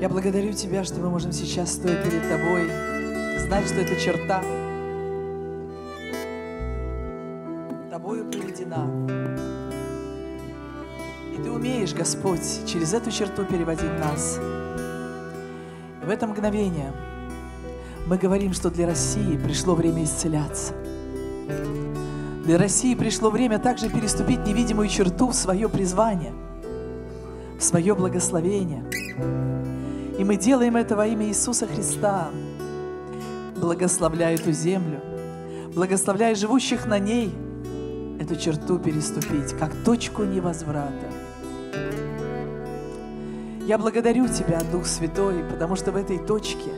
Я благодарю Тебя, что мы можем сейчас, стоя перед Тобой, знать, что эта черта Тобою приведена. И Ты умеешь, Господь, через эту черту переводить нас. И в это мгновение мы говорим, что для России пришло время исцеляться. Для России пришло время также переступить невидимую черту в свое призвание, в свое благословение. И мы делаем это во имя Иисуса Христа. Благословляй эту землю, благословляй живущих на ней, эту черту переступить, как точку невозврата. Я благодарю Тебя, Дух Святой, потому что в этой точке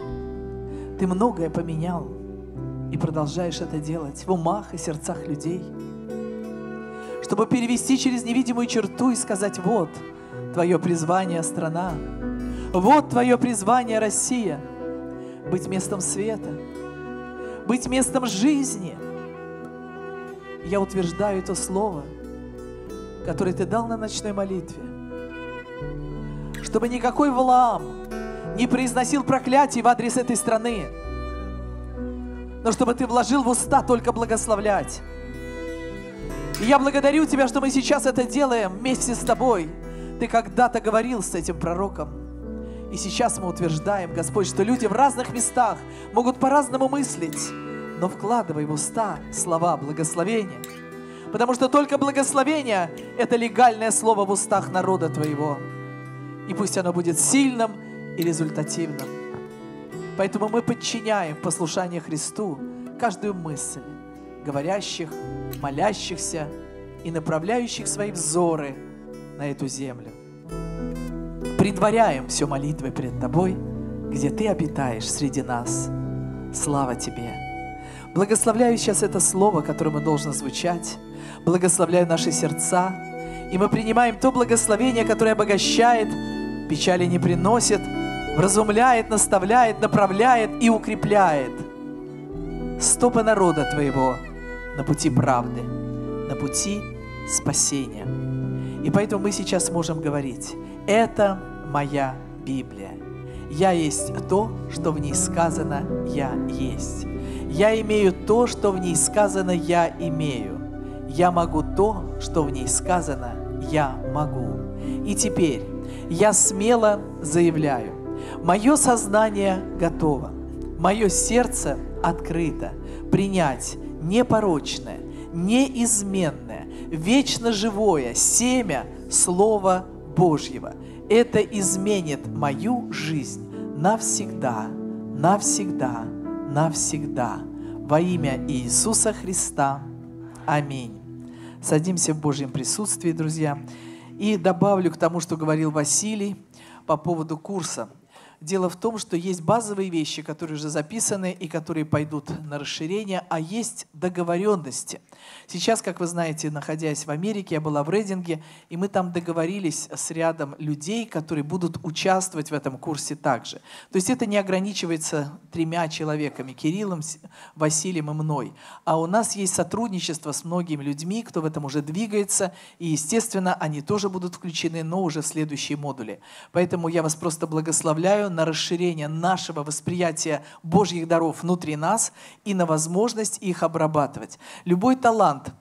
Ты многое поменял и продолжаешь это делать в умах и сердцах людей, чтобы перевести через невидимую черту и сказать, вот, Твое призвание, страна, вот твое призвание, Россия, быть местом света, быть местом жизни. Я утверждаю это слово, которое ты дал на ночной молитве, чтобы никакой Валаам не произносил проклятий в адрес этой страны, но чтобы ты вложил в уста только благословлять. И я благодарю Тебя, что мы сейчас это делаем вместе с Тобой. Ты когда-то говорил с этим пророком. И сейчас мы утверждаем, Господь, что люди в разных местах могут по-разному мыслить, но вкладывай в уста слова благословения. Потому что только благословение – это легальное слово в устах народа Твоего. И пусть оно будет сильным и результативным. Поэтому мы подчиняем послушание Христу каждую мысль говорящих, молящихся и направляющих свои взоры на эту землю предваряем все молитвы пред Тобой, где Ты обитаешь среди нас. Слава Тебе! Благословляю сейчас это слово, которому должно звучать. Благословляю наши сердца. И мы принимаем то благословение, которое обогащает, печали не приносит, вразумляет, наставляет, направляет и укрепляет. Стопы народа Твоего на пути правды, на пути спасения. И поэтому мы сейчас можем говорить, это моя Библия. Я есть то, что в ней сказано «я есть». Я имею то, что в ней сказано «я имею». Я могу то, что в ней сказано «я могу». И теперь я смело заявляю, мое сознание готово, мое сердце открыто принять непорочное, неизменное, вечно живое семя Слова Божьего – это изменит мою жизнь навсегда, навсегда, навсегда. Во имя Иисуса Христа. Аминь. Садимся в Божьем присутствии, друзья. И добавлю к тому, что говорил Василий по поводу курса – Дело в том, что есть базовые вещи, которые уже записаны и которые пойдут на расширение, а есть договоренности. Сейчас, как вы знаете, находясь в Америке, я была в Рейдинге, и мы там договорились с рядом людей, которые будут участвовать в этом курсе также. То есть это не ограничивается тремя человеками, Кириллом, Василием и мной. А у нас есть сотрудничество с многими людьми, кто в этом уже двигается, и, естественно, они тоже будут включены, но уже в следующие модули. Поэтому я вас просто благословляю на расширение нашего восприятия Божьих даров внутри нас и на возможность их обрабатывать. Любой талант,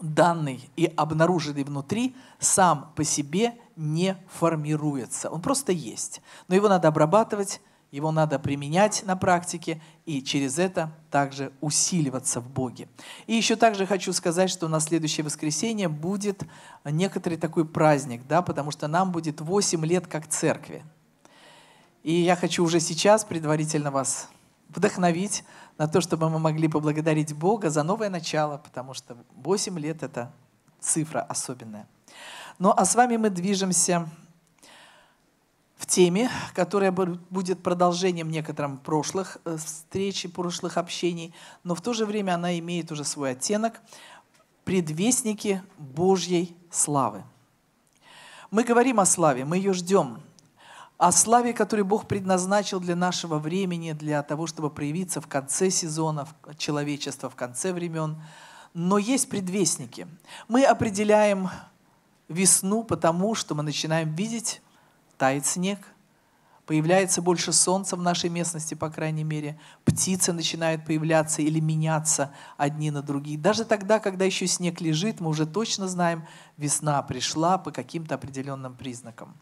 данный и обнаруженный внутри, сам по себе не формируется. Он просто есть. Но его надо обрабатывать, его надо применять на практике и через это также усиливаться в Боге. И еще также хочу сказать, что на следующее воскресенье будет некоторый такой праздник, да, потому что нам будет 8 лет как церкви. И я хочу уже сейчас предварительно вас вдохновить на то, чтобы мы могли поблагодарить Бога за новое начало, потому что 8 лет — это цифра особенная. Ну а с вами мы движемся в теме, которая будет продолжением некоторым прошлых э, встреч и прошлых общений, но в то же время она имеет уже свой оттенок — предвестники Божьей славы. Мы говорим о славе, мы ее ждем — о славе, которую Бог предназначил для нашего времени, для того, чтобы проявиться в конце сезона в человечества, в конце времен. Но есть предвестники. Мы определяем весну потому, что мы начинаем видеть, тает снег, появляется больше солнца в нашей местности, по крайней мере, птицы начинают появляться или меняться одни на другие. Даже тогда, когда еще снег лежит, мы уже точно знаем, весна пришла по каким-то определенным признакам.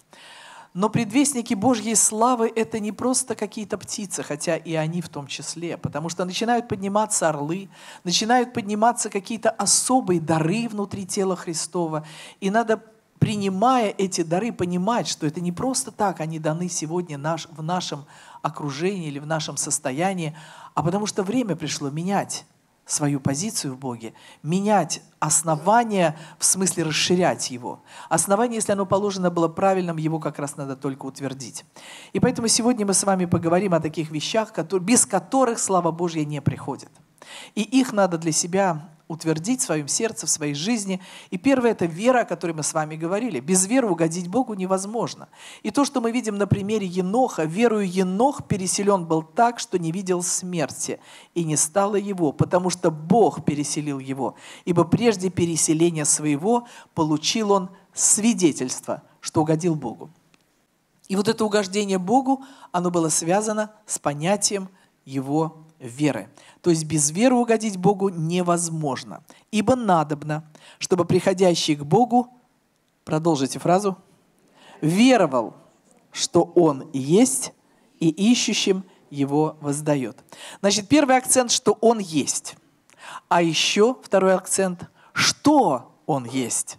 Но предвестники Божьей славы — это не просто какие-то птицы, хотя и они в том числе, потому что начинают подниматься орлы, начинают подниматься какие-то особые дары внутри тела Христова. И надо принимая эти дары, понимать, что это не просто так они даны сегодня наш, в нашем окружении или в нашем состоянии, а потому что время пришло менять свою позицию в Боге, менять основание, в смысле расширять его. Основание, если оно положено было правильным, его как раз надо только утвердить. И поэтому сегодня мы с вами поговорим о таких вещах, без которых слава Божья не приходит. И их надо для себя утвердить в своем сердце, в своей жизни. И первое – это вера, о которой мы с вами говорили. Без веры угодить Богу невозможно. И то, что мы видим на примере Еноха, верою Енох переселен был так, что не видел смерти, и не стало его, потому что Бог переселил его. Ибо прежде переселения своего получил он свидетельство, что угодил Богу. И вот это угождение Богу, оно было связано с понятием его веры. То есть без веры угодить Богу невозможно. Ибо надобно, чтобы приходящий к Богу, продолжите фразу, веровал, что Он есть, и ищущим Его воздает. Значит, первый акцент, что Он есть. А еще второй акцент, что Он есть.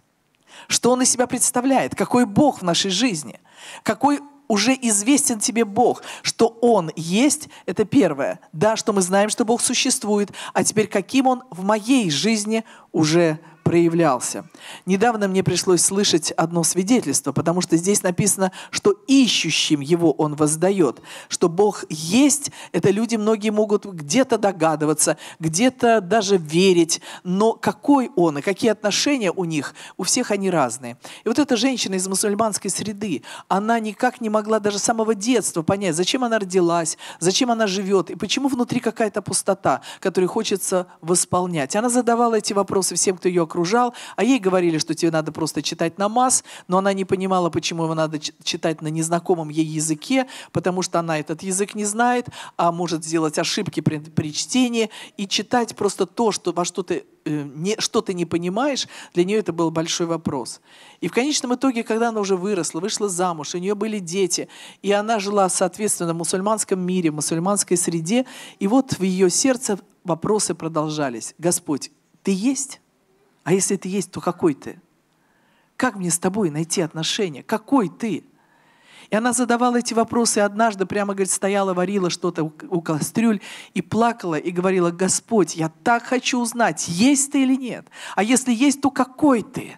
Что Он из себя представляет, какой Бог в нашей жизни, какой уже известен тебе Бог, что Он есть, это первое. Да, что мы знаем, что Бог существует, а теперь каким Он в моей жизни уже проявлялся. Недавно мне пришлось слышать одно свидетельство, потому что здесь написано, что ищущим его он воздает, что Бог есть, это люди многие могут где-то догадываться, где-то даже верить, но какой он и какие отношения у них, у всех они разные. И вот эта женщина из мусульманской среды, она никак не могла даже с самого детства понять, зачем она родилась, зачем она живет и почему внутри какая-то пустота, которую хочется восполнять. Она задавала эти вопросы всем, кто ее окружал, а ей говорили, что тебе надо просто читать намаз, но она не понимала, почему его надо читать на незнакомом ей языке, потому что она этот язык не знает, а может сделать ошибки при, при чтении, и читать просто то, что, во что ты э, не, что ты не понимаешь, для нее это был большой вопрос. И в конечном итоге, когда она уже выросла, вышла замуж, у нее были дети, и она жила, соответственно, в мусульманском мире, в мусульманской среде, и вот в ее сердце вопросы продолжались. «Господь, ты есть?» А если ты есть, то какой ты? Как мне с тобой найти отношения? Какой ты? И она задавала эти вопросы, и однажды прямо, говорит, стояла, варила что-то у кастрюль и плакала, и говорила, «Господь, я так хочу узнать, есть ты или нет, а если есть, то какой ты?»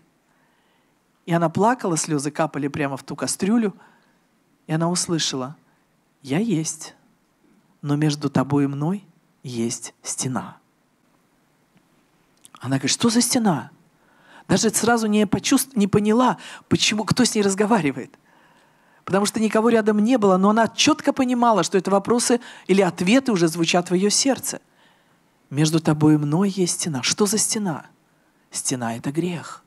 И она плакала, слезы капали прямо в ту кастрюлю, и она услышала, «Я есть, но между тобой и мной есть стена». Она говорит, что за стена? Даже сразу не, почувств... не поняла, почему, кто с ней разговаривает. Потому что никого рядом не было, но она четко понимала, что это вопросы или ответы уже звучат в ее сердце. Между тобой и мной есть стена. Что за стена? Стена — это грех.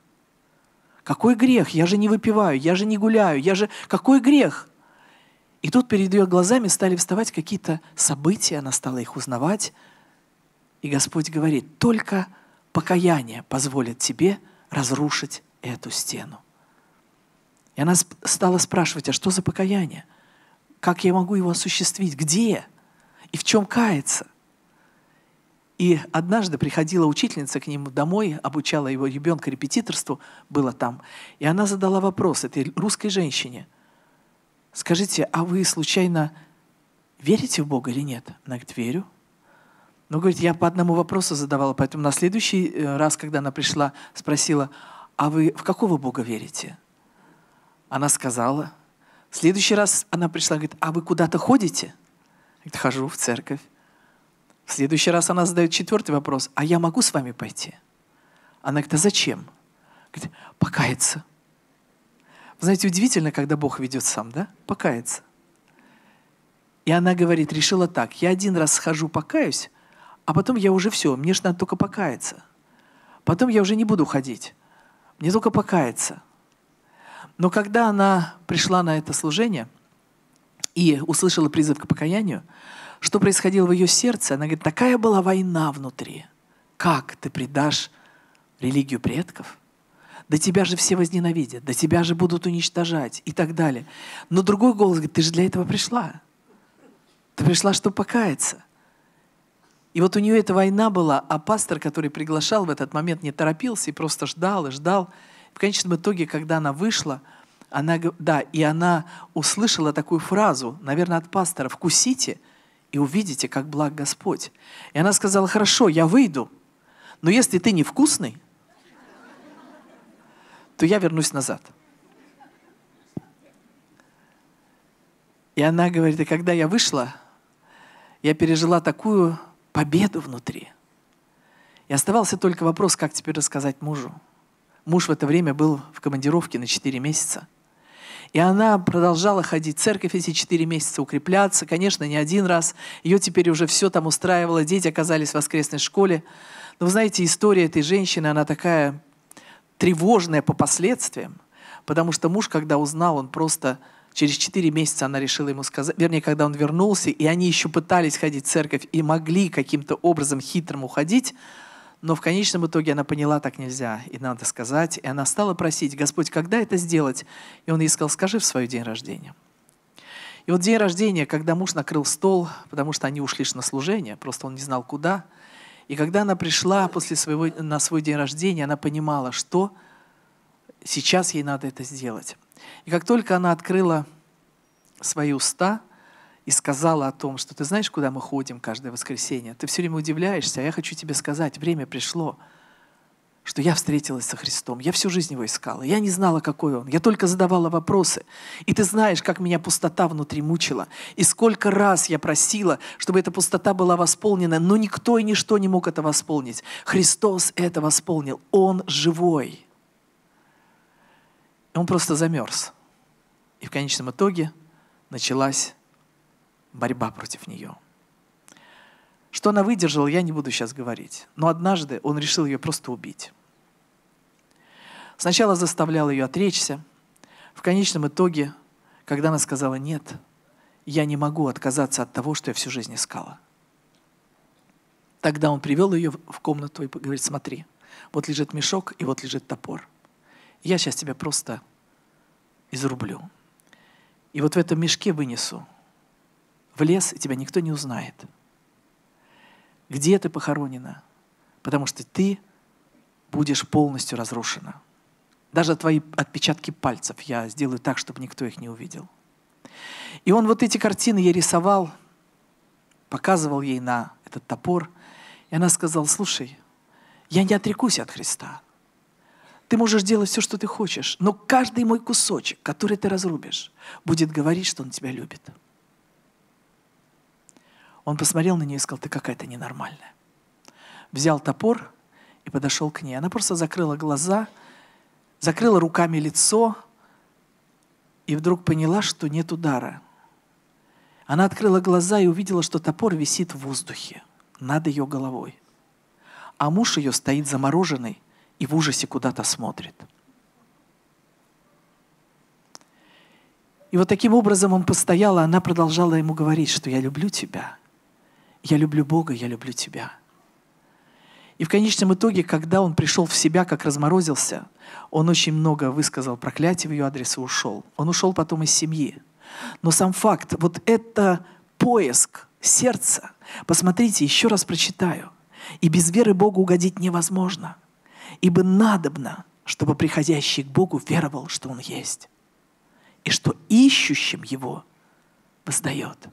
Какой грех? Я же не выпиваю, я же не гуляю, я же... Какой грех? И тут перед ее глазами стали вставать какие-то события, она стала их узнавать. И Господь говорит, только Покаяние позволит тебе разрушить эту стену. И она стала спрашивать, а что за покаяние? Как я могу его осуществить? Где? И в чем каяться? И однажды приходила учительница к нему домой, обучала его ребенка репетиторству, было там. И она задала вопрос этой русской женщине. Скажите, а вы случайно верите в Бога или нет? Она говорит, верю. Но, говорит, я по одному вопросу задавала, поэтому на следующий э, раз, когда она пришла, спросила, а вы в какого Бога верите? Она сказала. В следующий раз она пришла, говорит, а вы куда-то ходите? Я говорит, хожу в церковь. В следующий раз она задает четвертый вопрос, а я могу с вами пойти? Она говорит, а зачем? Говорит, покаяться. Вы знаете, удивительно, когда Бог ведет сам, да? Покаяться. И она говорит, решила так, я один раз схожу, покаюсь, а потом я уже все, мне же надо только покаяться. Потом я уже не буду ходить. Мне только покаяться. Но когда она пришла на это служение и услышала призыв к покаянию, что происходило в ее сердце? Она говорит, такая была война внутри. Как ты предашь религию предков? Да тебя же все возненавидят, да тебя же будут уничтожать и так далее. Но другой голос говорит, ты же для этого пришла. Ты пришла, чтобы покаяться. И вот у нее эта война была, а пастор, который приглашал в этот момент, не торопился и просто ждал и ждал. В конечном итоге, когда она вышла, она, да, и она услышала такую фразу, наверное, от пастора, «Вкусите и увидите, как благ Господь». И она сказала, «Хорошо, я выйду, но если ты невкусный, то я вернусь назад». И она говорит, и когда я вышла, я пережила такую победу внутри. И оставался только вопрос, как теперь рассказать мужу. Муж в это время был в командировке на 4 месяца. И она продолжала ходить в церковь эти 4 месяца, укрепляться, конечно, не один раз. Ее теперь уже все там устраивало, дети оказались в воскресной школе. Но вы знаете, история этой женщины, она такая тревожная по последствиям, потому что муж, когда узнал, он просто Через 4 месяца она решила ему сказать, вернее, когда он вернулся, и они еще пытались ходить в церковь и могли каким-то образом хитрым уходить, но в конечном итоге она поняла, так нельзя, и надо сказать. И она стала просить, Господь, когда это сделать? И он ей сказал, скажи в свой день рождения. И вот день рождения, когда муж накрыл стол, потому что они ушли на служение, просто он не знал куда. И когда она пришла после своего, на свой день рождения, она понимала, что сейчас ей надо это сделать. И как только она открыла свои уста и сказала о том, что ты знаешь, куда мы ходим каждое воскресенье, ты все время удивляешься, а я хочу тебе сказать, время пришло, что я встретилась со Христом, я всю жизнь его искала, я не знала, какой он, я только задавала вопросы. И ты знаешь, как меня пустота внутри мучила, и сколько раз я просила, чтобы эта пустота была восполнена, но никто и ничто не мог это восполнить. Христос это восполнил, Он живой. Он просто замерз. И в конечном итоге началась борьба против нее. Что она выдержала, я не буду сейчас говорить. Но однажды он решил ее просто убить. Сначала заставлял ее отречься. В конечном итоге, когда она сказала «нет», я не могу отказаться от того, что я всю жизнь искала. Тогда он привел ее в комнату и говорит, смотри, вот лежит мешок и вот лежит топор – я сейчас тебя просто изрублю. И вот в этом мешке вынесу в лес, и тебя никто не узнает. Где ты похоронена? Потому что ты будешь полностью разрушена. Даже твои отпечатки пальцев я сделаю так, чтобы никто их не увидел. И он вот эти картины ей рисовал, показывал ей на этот топор. И она сказала, слушай, я не отрекусь от Христа. Ты можешь делать все, что ты хочешь, но каждый мой кусочек, который ты разрубишь, будет говорить, что он тебя любит. Он посмотрел на нее и сказал, ты какая-то ненормальная. Взял топор и подошел к ней. Она просто закрыла глаза, закрыла руками лицо и вдруг поняла, что нет удара. Она открыла глаза и увидела, что топор висит в воздухе над ее головой. А муж ее стоит замороженный и в ужасе куда-то смотрит. И вот таким образом он постоял, а она продолжала ему говорить, что «я люблю тебя, я люблю Бога, я люблю тебя». И в конечном итоге, когда он пришел в себя, как разморозился, он очень много высказал проклятий в ее адрес и ушел. Он ушел потом из семьи. Но сам факт, вот это поиск сердца. Посмотрите, еще раз прочитаю. «И без веры Богу угодить невозможно». Ибо надобно, чтобы приходящий к Богу веровал, что Он есть, и что ищущим Его воздает.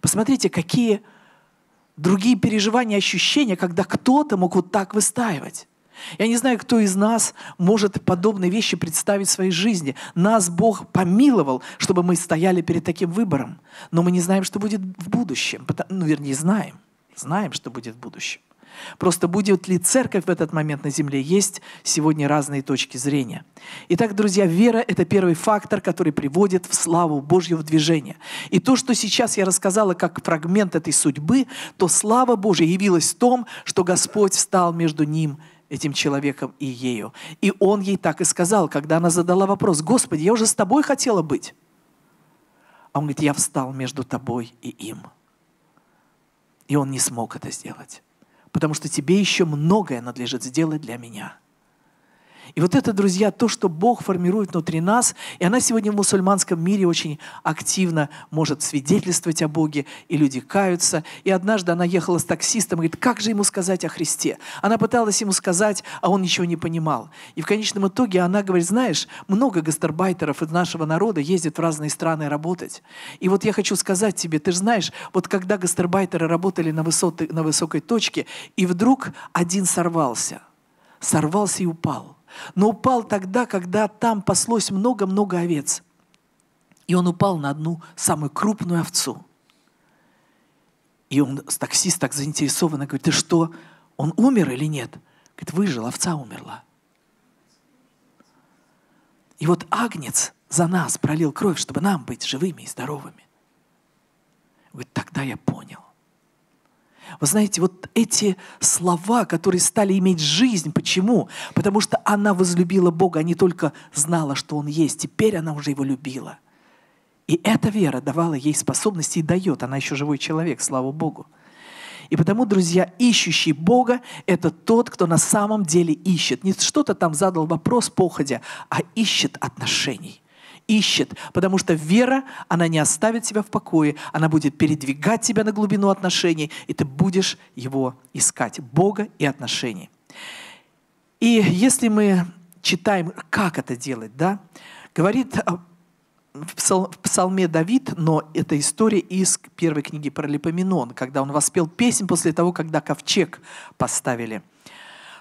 Посмотрите, какие другие переживания, ощущения, когда кто-то мог вот так выстаивать. Я не знаю, кто из нас может подобные вещи представить в своей жизни. Нас Бог помиловал, чтобы мы стояли перед таким выбором. Но мы не знаем, что будет в будущем. Ну, вернее, знаем. Знаем, что будет в будущем. Просто будет ли церковь в этот момент на земле есть сегодня разные точки зрения. Итак, друзья, вера – это первый фактор, который приводит в славу Божью в движение. И то, что сейчас я рассказала как фрагмент этой судьбы, то слава Божья явилась в том, что Господь встал между ним этим человеком и ею. И он ей так и сказал, когда она задала вопрос, «Господи, я уже с тобой хотела быть». А он говорит, «Я встал между тобой и им». И он не смог это сделать потому что тебе еще многое надлежит сделать для меня. И вот это, друзья, то, что Бог формирует внутри нас, и она сегодня в мусульманском мире очень активно может свидетельствовать о Боге, и люди каются. И однажды она ехала с таксистом, говорит, как же ему сказать о Христе? Она пыталась ему сказать, а он ничего не понимал. И в конечном итоге она говорит, знаешь, много гастарбайтеров из нашего народа ездят в разные страны работать. И вот я хочу сказать тебе, ты же знаешь, вот когда гастарбайтеры работали на, высоты, на высокой точке, и вдруг один сорвался, сорвался и упал но упал тогда, когда там паслось много-много овец. И он упал на одну самую крупную овцу. И он, таксист так заинтересованно говорит, ты что, он умер или нет? Говорит, выжил, овца умерла. И вот Агнец за нас пролил кровь, чтобы нам быть живыми и здоровыми. Говорит, тогда я понял. Вы знаете, вот эти слова, которые стали иметь жизнь, почему? Потому что она возлюбила Бога, а не только знала, что Он есть, теперь она уже Его любила. И эта вера давала ей способности и дает, она еще живой человек, слава Богу. И потому, друзья, ищущий Бога – это тот, кто на самом деле ищет. Не что-то там задал вопрос походя, а ищет отношений ищет, потому что вера, она не оставит тебя в покое, она будет передвигать тебя на глубину отношений, и ты будешь его искать, Бога и отношений. И если мы читаем, как это делать, да, говорит а, в псалме Давид, но эта история из первой книги про Липоменон, когда он воспел песнь после того, когда ковчег поставили –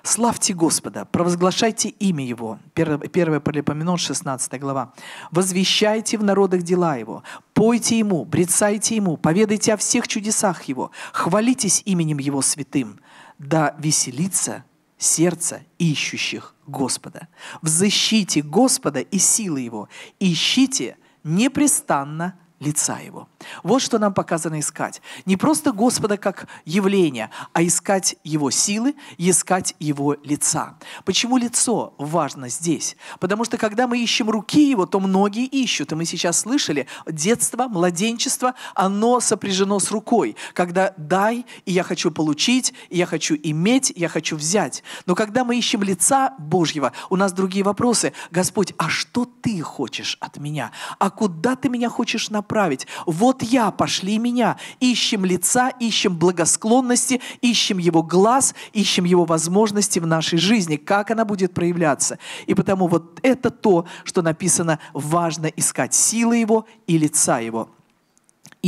Славьте Господа, провозглашайте имя Его. 1 Полипоменон, 16 глава. Возвещайте в народах дела Его, пойте Ему, брецайте Ему, поведайте о всех чудесах Его, хвалитесь именем Его святым. Да веселится сердце ищущих Господа. Взыщите Господа и силы Его, ищите непрестанно лица Его. Вот что нам показано искать. Не просто Господа как явление, а искать Его силы, искать Его лица. Почему лицо важно здесь? Потому что когда мы ищем руки Его, то многие ищут. И мы сейчас слышали, детство, младенчество, оно сопряжено с рукой. Когда «дай», и «я хочу получить», и «я хочу иметь», «я хочу взять». Но когда мы ищем лица Божьего, у нас другие вопросы. «Господь, а что Ты хочешь от меня? А куда Ты меня хочешь направить?» направить. Вот я, пошли меня. Ищем лица, ищем благосклонности, ищем его глаз, ищем его возможности в нашей жизни, как она будет проявляться. И потому вот это то, что написано, важно искать силы его и лица его.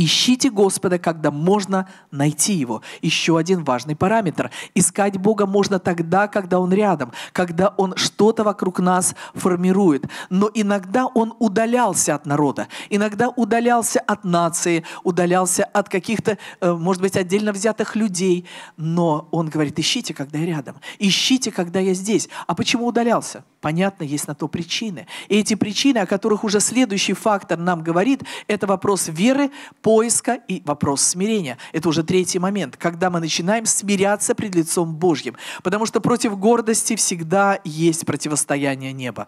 Ищите Господа, когда можно найти Его. Еще один важный параметр. Искать Бога можно тогда, когда Он рядом, когда Он что-то вокруг нас формирует. Но иногда Он удалялся от народа, иногда удалялся от нации, удалялся от каких-то, э, может быть, отдельно взятых людей. Но Он говорит, ищите, когда я рядом, ищите, когда я здесь. А почему удалялся? Понятно, есть на то причины. И эти причины, о которых уже следующий фактор нам говорит, это вопрос веры, поиска и вопрос смирения. Это уже третий момент, когда мы начинаем смиряться пред лицом Божьим. Потому что против гордости всегда есть противостояние неба.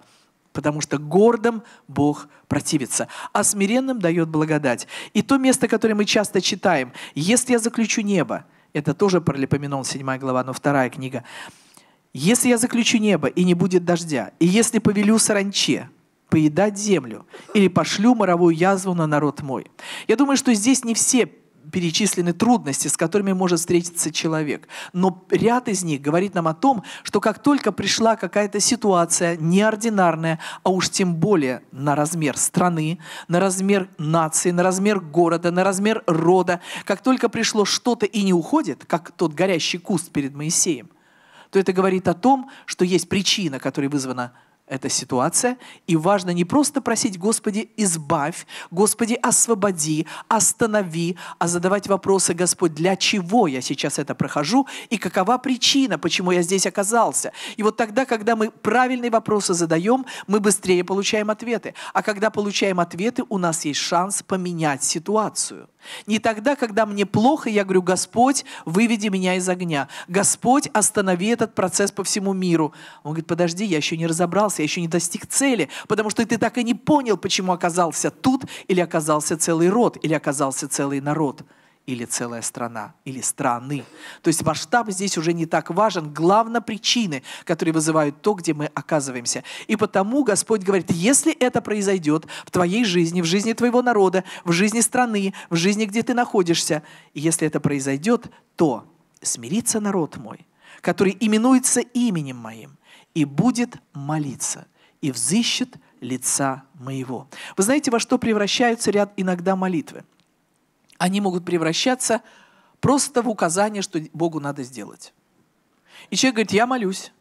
Потому что гордым Бог противится, а смиренным дает благодать. И то место, которое мы часто читаем, «Если я заключу небо», это тоже Паралипоменон, 7 глава, но вторая книга – если я заключу небо, и не будет дождя, и если повелю саранче, поедать землю, или пошлю моровую язву на народ мой. Я думаю, что здесь не все перечислены трудности, с которыми может встретиться человек. Но ряд из них говорит нам о том, что как только пришла какая-то ситуация неординарная, а уж тем более на размер страны, на размер нации, на размер города, на размер рода, как только пришло что-то и не уходит, как тот горящий куст перед Моисеем – то это говорит о том, что есть причина, которой вызвана эта ситуация, и важно не просто просить «Господи, избавь», «Господи, освободи», «Останови», а задавать вопросы «Господь, для чего я сейчас это прохожу?» и «Какова причина, почему я здесь оказался?» И вот тогда, когда мы правильные вопросы задаем, мы быстрее получаем ответы. А когда получаем ответы, у нас есть шанс поменять ситуацию. Не тогда, когда мне плохо, я говорю, Господь, выведи меня из огня. Господь, останови этот процесс по всему миру. Он говорит, подожди, я еще не разобрался, я еще не достиг цели, потому что ты так и не понял, почему оказался тут, или оказался целый род, или оказался целый народ или целая страна, или страны. То есть масштаб здесь уже не так важен. Главное причины, которые вызывают то, где мы оказываемся. И потому Господь говорит, если это произойдет в твоей жизни, в жизни твоего народа, в жизни страны, в жизни, где ты находишься, если это произойдет, то смирится народ мой, который именуется именем моим, и будет молиться, и взыщет лица моего. Вы знаете, во что превращаются ряд иногда молитвы? они могут превращаться просто в указание, что Богу надо сделать. И человек говорит, я молюсь.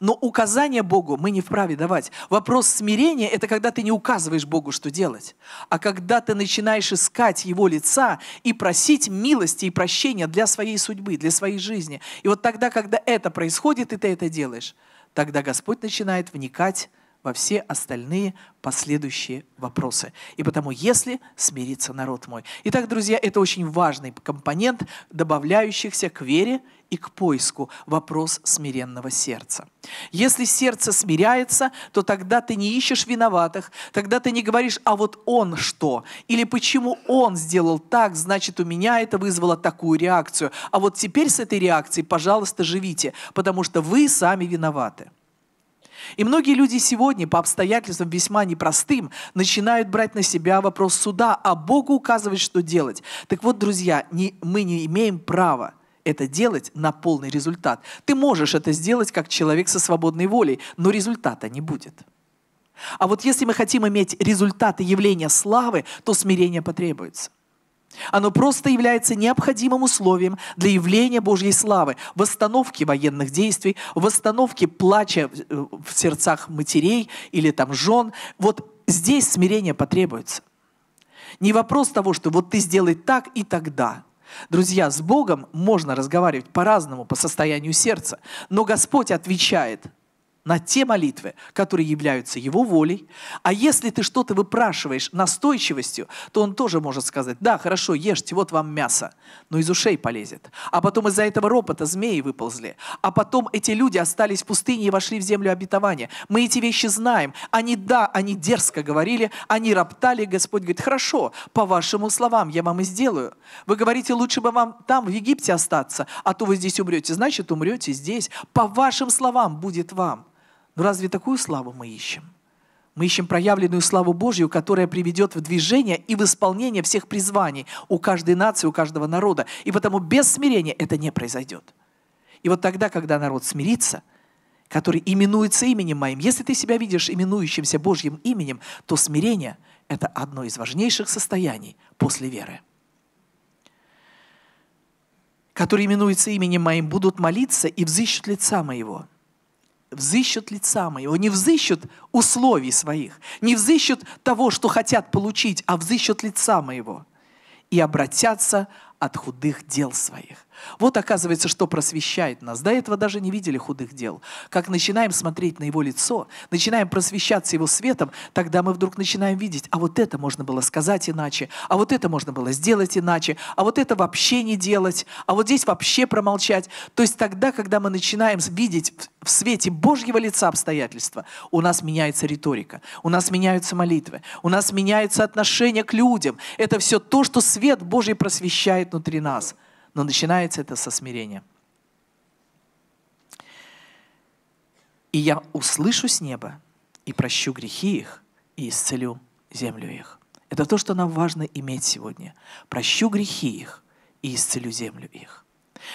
Но указание Богу мы не вправе давать. Вопрос смирения – это когда ты не указываешь Богу, что делать, а когда ты начинаешь искать Его лица и просить милости и прощения для своей судьбы, для своей жизни. И вот тогда, когда это происходит, и ты это делаешь, тогда Господь начинает вникать во все остальные последующие вопросы. И потому, если смирится народ мой. Итак, друзья, это очень важный компонент, добавляющихся к вере и к поиску вопрос смиренного сердца. Если сердце смиряется, то тогда ты не ищешь виноватых, тогда ты не говоришь, а вот он что, или почему он сделал так, значит, у меня это вызвало такую реакцию, а вот теперь с этой реакцией, пожалуйста, живите, потому что вы сами виноваты. И многие люди сегодня по обстоятельствам весьма непростым начинают брать на себя вопрос суда, а Богу указывать, что делать. Так вот, друзья, не, мы не имеем права это делать на полный результат. Ты можешь это сделать как человек со свободной волей, но результата не будет. А вот если мы хотим иметь результаты явления славы, то смирение потребуется. Оно просто является необходимым условием для явления Божьей славы, восстановки военных действий, восстановки плача э, в сердцах матерей или там жен. Вот здесь смирение потребуется. Не вопрос того, что вот ты сделай так и тогда. Друзья, с Богом можно разговаривать по-разному, по состоянию сердца, но Господь отвечает – на те молитвы, которые являются Его волей. А если ты что-то выпрашиваешь настойчивостью, то Он тоже может сказать, да, хорошо, ешьте, вот вам мясо, но из ушей полезет. А потом из-за этого ропота змеи выползли. А потом эти люди остались в пустыне и вошли в землю обетования. Мы эти вещи знаем. Они, да, они дерзко говорили, они роптали. Господь говорит, хорошо, по вашим словам я вам и сделаю. Вы говорите, лучше бы вам там, в Египте остаться, а то вы здесь умрете. Значит, умрете здесь. По вашим словам будет вам. Но «Ну, разве такую славу мы ищем? Мы ищем проявленную славу Божью, которая приведет в движение и в исполнение всех призваний у каждой нации, у каждого народа. И потому без смирения это не произойдет. И вот тогда, когда народ смирится, который именуется именем моим, если ты себя видишь именующимся Божьим именем, то смирение – это одно из важнейших состояний после веры. Который именуется именем моим, будут молиться и взыщут лица моего – взыщут лица моего, не взыщут условий своих, не взыщут того, что хотят получить, а взыщут лица моего и обратятся от худых дел своих. Вот оказывается, что просвещает нас. До этого даже не видели худых дел. Как начинаем смотреть на его лицо, начинаем просвещаться его светом, тогда мы вдруг начинаем видеть, а вот это можно было сказать иначе, а вот это можно было сделать иначе, а вот это вообще не делать, а вот здесь вообще промолчать. То есть тогда, когда мы начинаем видеть в свете Божьего лица обстоятельства, у нас меняется риторика, у нас меняются молитвы, у нас меняется отношение к людям. Это все то, что свет Божий просвещает внутри нас. Но начинается это со смирения. И я услышу с неба и прощу грехи их и исцелю землю их. Это то, что нам важно иметь сегодня. Прощу грехи их и исцелю землю их.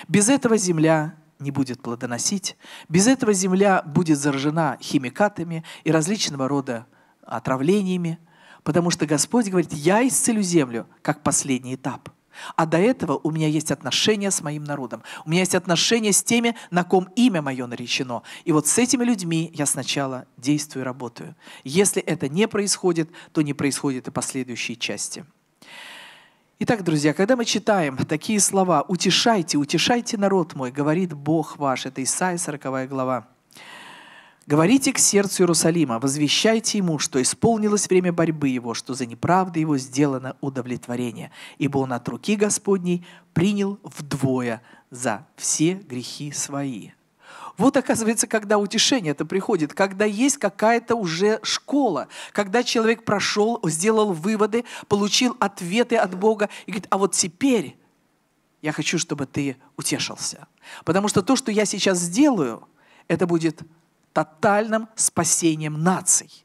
Без этого земля не будет плодоносить, без этого земля будет заражена химикатами и различного рода отравлениями, потому что Господь говорит, я исцелю землю как последний этап – а до этого у меня есть отношения с моим народом. У меня есть отношения с теми, на ком имя мое наречено. И вот с этими людьми я сначала действую и работаю. Если это не происходит, то не происходит и последующие части. Итак, друзья, когда мы читаем такие слова «Утешайте, утешайте народ мой», говорит Бог ваш, это Исаия 40 глава, Говорите к сердцу Иерусалима, возвещайте ему, что исполнилось время борьбы его, что за неправду его сделано удовлетворение, ибо он от руки Господней принял вдвое за все грехи свои». Вот оказывается, когда утешение это приходит, когда есть какая-то уже школа, когда человек прошел, сделал выводы, получил ответы от Бога и говорит, а вот теперь я хочу, чтобы ты утешился. Потому что то, что я сейчас сделаю, это будет тотальным спасением наций –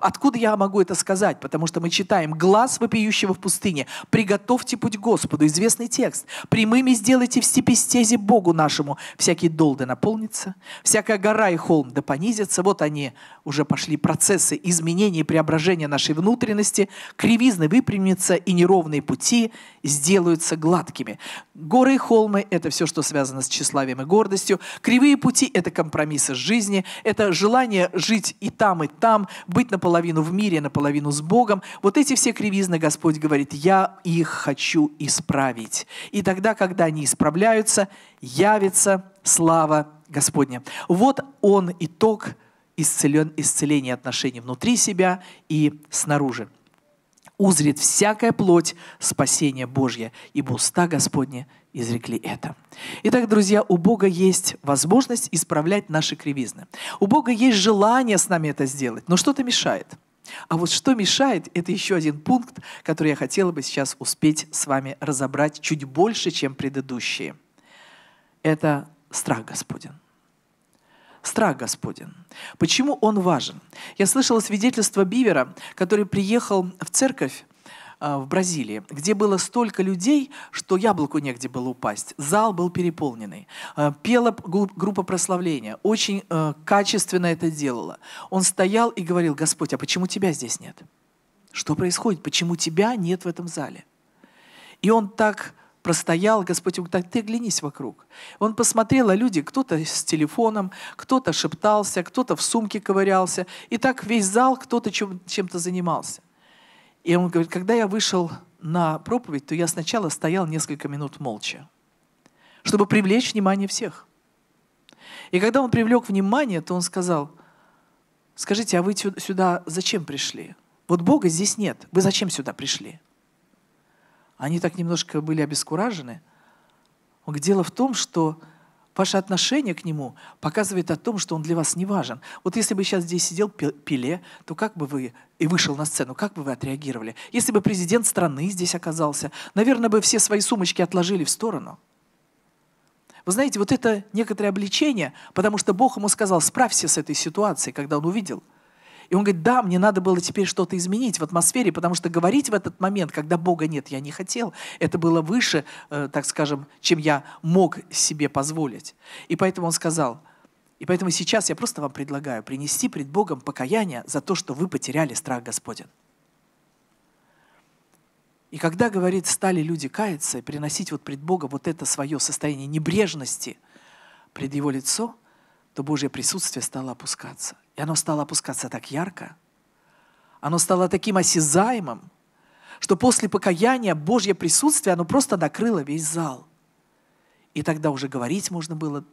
Откуда я могу это сказать? Потому что мы читаем «Глаз вопиющего в пустыне, приготовьте путь Господу» – известный текст. «Прямыми сделайте в степи стези Богу нашему, всякий долды да наполнится, всякая гора и холм да понизится». Вот они уже пошли процессы изменения и преображения нашей внутренности, кривизны выпрямятся и неровные пути сделаются гладкими. Горы и холмы – это все, что связано с тщеславием и гордостью. Кривые пути – это компромиссы жизни, это желание жить и там, и там, быть наполовину в мире, наполовину с Богом. Вот эти все кривизны, Господь говорит, я их хочу исправить. И тогда, когда они исправляются, явится слава Господня. Вот он итог исцелен, исцеления отношений внутри себя и снаружи. «Узрит всякая плоть спасения Божье, ибо уста Господне – изрекли это. Итак, друзья, у Бога есть возможность исправлять наши кривизны. У Бога есть желание с нами это сделать, но что-то мешает. А вот что мешает, это еще один пункт, который я хотела бы сейчас успеть с вами разобрать чуть больше, чем предыдущие. Это страх Господен. Страх Господен. Почему он важен? Я слышала свидетельство Бивера, который приехал в церковь Э, в Бразилии, где было столько людей, что яблоку негде было упасть. Зал был переполненный. Э, пела группа прославления. Очень э, качественно это делала. Он стоял и говорил, Господь, а почему тебя здесь нет? Что происходит? Почему тебя нет в этом зале? И он так простоял, Господь ему так, ты глянись вокруг. Он посмотрел, а люди, кто-то с телефоном, кто-то шептался, кто-то в сумке ковырялся. И так весь зал кто-то чем- чем-то занимался. И он говорит, когда я вышел на проповедь, то я сначала стоял несколько минут молча, чтобы привлечь внимание всех. И когда он привлек внимание, то он сказал, скажите, а вы сюда зачем пришли? Вот Бога здесь нет. Вы зачем сюда пришли? Они так немножко были обескуражены. Дело в том, что Ваше отношение к нему показывает о том, что он для вас не важен. Вот если бы сейчас здесь сидел Пеле, то как бы вы и вышел на сцену, как бы вы отреагировали? Если бы президент страны здесь оказался, наверное, бы все свои сумочки отложили в сторону. Вы знаете, вот это некоторое обличение, потому что Бог ему сказал, справься с этой ситуацией, когда он увидел – и он говорит, да, мне надо было теперь что-то изменить в атмосфере, потому что говорить в этот момент, когда Бога нет, я не хотел. Это было выше, э, так скажем, чем я мог себе позволить. И поэтому он сказал, и поэтому сейчас я просто вам предлагаю принести пред Богом покаяние за то, что вы потеряли страх Господен. И когда, говорит, стали люди каяться и приносить вот пред Бога вот это свое состояние небрежности пред Его лицо – то Божье присутствие стало опускаться. И оно стало опускаться так ярко, оно стало таким осязаемым, что после покаяния Божье присутствие, оно просто накрыло весь зал. И тогда уже говорить можно было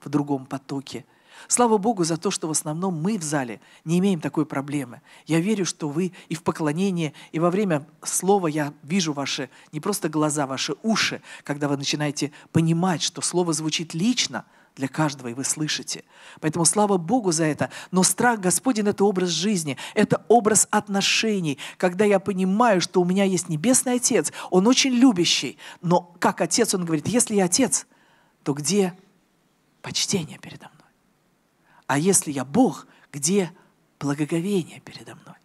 в другом потоке. Слава Богу за то, что в основном мы в зале не имеем такой проблемы. Я верю, что вы и в поклонении, и во время слова я вижу ваши, не просто глаза, ваши уши, когда вы начинаете понимать, что слово звучит лично – для каждого, и вы слышите. Поэтому слава Богу за это. Но страх Господень – это образ жизни, это образ отношений. Когда я понимаю, что у меня есть Небесный Отец, Он очень любящий, но как Отец, Он говорит, если я Отец, то где почтение передо мной? А если я Бог, где благоговение передо мной?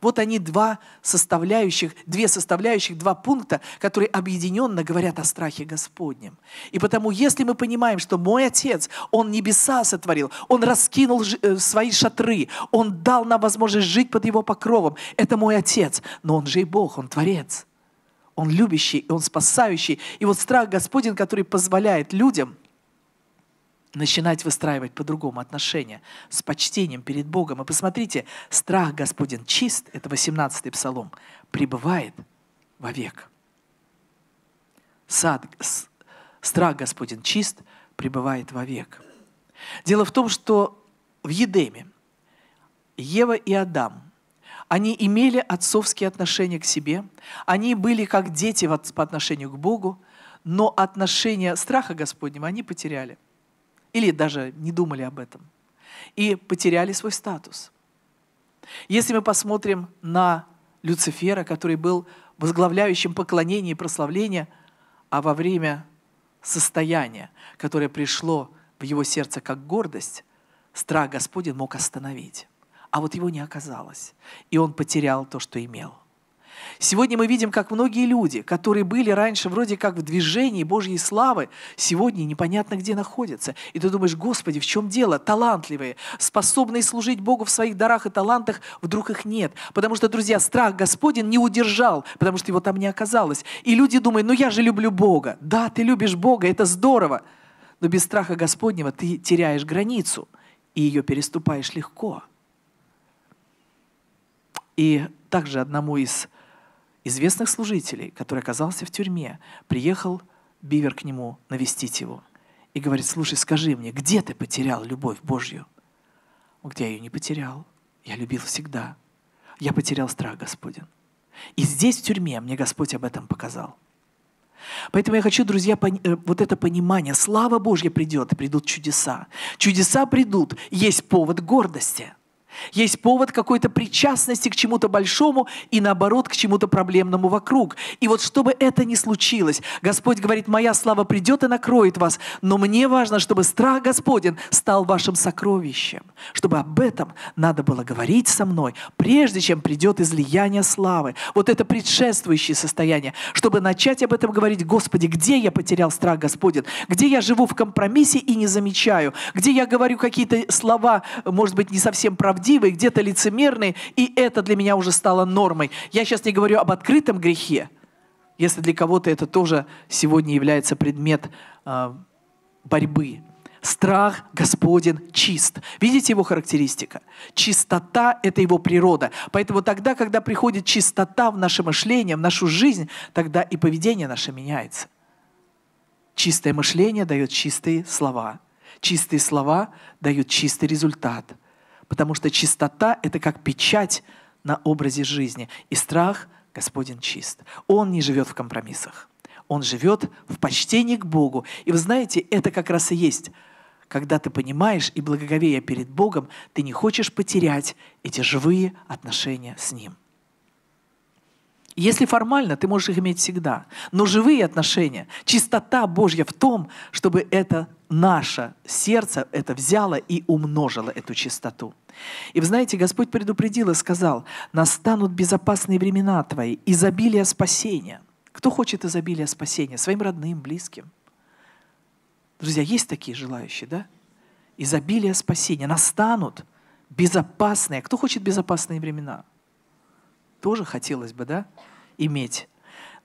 Вот они два составляющих, две составляющих, два пункта, которые объединенно говорят о страхе Господнем. И потому, если мы понимаем, что мой Отец, Он небеса сотворил, Он раскинул э, свои шатры, Он дал нам возможность жить под Его покровом, это мой Отец, но Он же и Бог, Он Творец. Он любящий, и Он спасающий. И вот страх Господень, который позволяет людям – начинать выстраивать по-другому отношения с почтением перед Богом. И посмотрите, страх Господен чист, это 18-й псалом, пребывает вовек. Сад, страх Господен чист, пребывает вовек. Дело в том, что в Едеме Ева и Адам – они имели отцовские отношения к себе, они были как дети по отношению к Богу, но отношения страха Господнего они потеряли – или даже не думали об этом, и потеряли свой статус. Если мы посмотрим на Люцифера, который был возглавляющим поклонение и прославление, а во время состояния, которое пришло в его сердце как гордость, страх Господень мог остановить. А вот его не оказалось, и он потерял то, что имел. Сегодня мы видим, как многие люди, которые были раньше вроде как в движении Божьей славы, сегодня непонятно где находятся. И ты думаешь, Господи, в чем дело? Талантливые, способные служить Богу в своих дарах и талантах, вдруг их нет. Потому что, друзья, страх Господень не удержал, потому что его там не оказалось. И люди думают, ну я же люблю Бога. Да, ты любишь Бога, это здорово. Но без страха Господнего ты теряешь границу и ее переступаешь легко. И также одному из известных служителей, который оказался в тюрьме, приехал Бивер к нему навестить его и говорит, слушай, скажи мне, где ты потерял любовь Божью? Он говорит, я ее не потерял, я любил всегда. Я потерял страх Господен. И здесь, в тюрьме, мне Господь об этом показал. Поэтому я хочу, друзья, э, вот это понимание. Слава Божья придет, придут чудеса. Чудеса придут, есть повод гордости – есть повод какой-то причастности к чему-то большому и наоборот к чему-то проблемному вокруг. И вот чтобы это не случилось, Господь говорит, моя слава придет и накроет вас, но мне важно, чтобы страх Господен стал вашим сокровищем, чтобы об этом надо было говорить со мной, прежде чем придет излияние славы. Вот это предшествующее состояние, чтобы начать об этом говорить, Господи, где я потерял страх Господен, где я живу в компромиссе и не замечаю, где я говорю какие-то слова, может быть, не совсем правдивые, правдивый, где-то лицемерный, и это для меня уже стало нормой. Я сейчас не говорю об открытом грехе, если для кого-то это тоже сегодня является предмет э, борьбы. Страх Господен чист. Видите его характеристика? Чистота – это его природа. Поэтому тогда, когда приходит чистота в наше мышление, в нашу жизнь, тогда и поведение наше меняется. Чистое мышление дает чистые слова. Чистые слова дают чистый результат – потому что чистота — это как печать на образе жизни. И страх — Господень чист. Он не живет в компромиссах. Он живет в почтении к Богу. И вы знаете, это как раз и есть когда ты понимаешь и благоговея перед Богом, ты не хочешь потерять эти живые отношения с Ним. Если формально, ты можешь их иметь всегда. Но живые отношения, чистота Божья в том, чтобы это наше сердце это взяло и умножило эту чистоту. И вы знаете, Господь предупредил и сказал, настанут безопасные времена твои, изобилие спасения. Кто хочет изобилие спасения? Своим родным, близким. Друзья, есть такие желающие, да? Изобилие спасения. Настанут безопасные. Кто хочет безопасные времена? Тоже хотелось бы, да, иметь.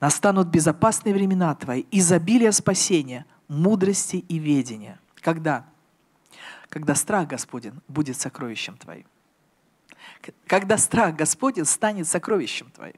Настанут безопасные времена твои, изобилие спасения – мудрости и ведения. Когда? Когда страх Господен будет сокровищем твоим. Когда страх Господен станет сокровищем твоим.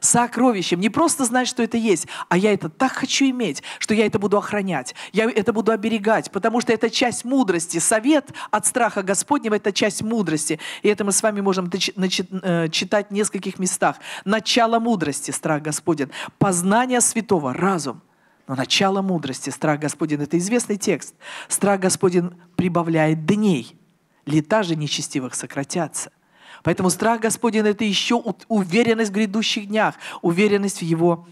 Сокровищем. Не просто знать, что это есть, а я это так хочу иметь, что я это буду охранять, я это буду оберегать, потому что это часть мудрости. Совет от страха Господнего — это часть мудрости. И это мы с вами можем э, читать в нескольких местах. Начало мудрости — страх Господен. Познание святого — разум — но начало мудрости, страх Господень, это известный текст. Страх Господень прибавляет дней. Лета же нечестивых сократятся. Поэтому страх Господень – это еще уверенность в грядущих днях, уверенность в Его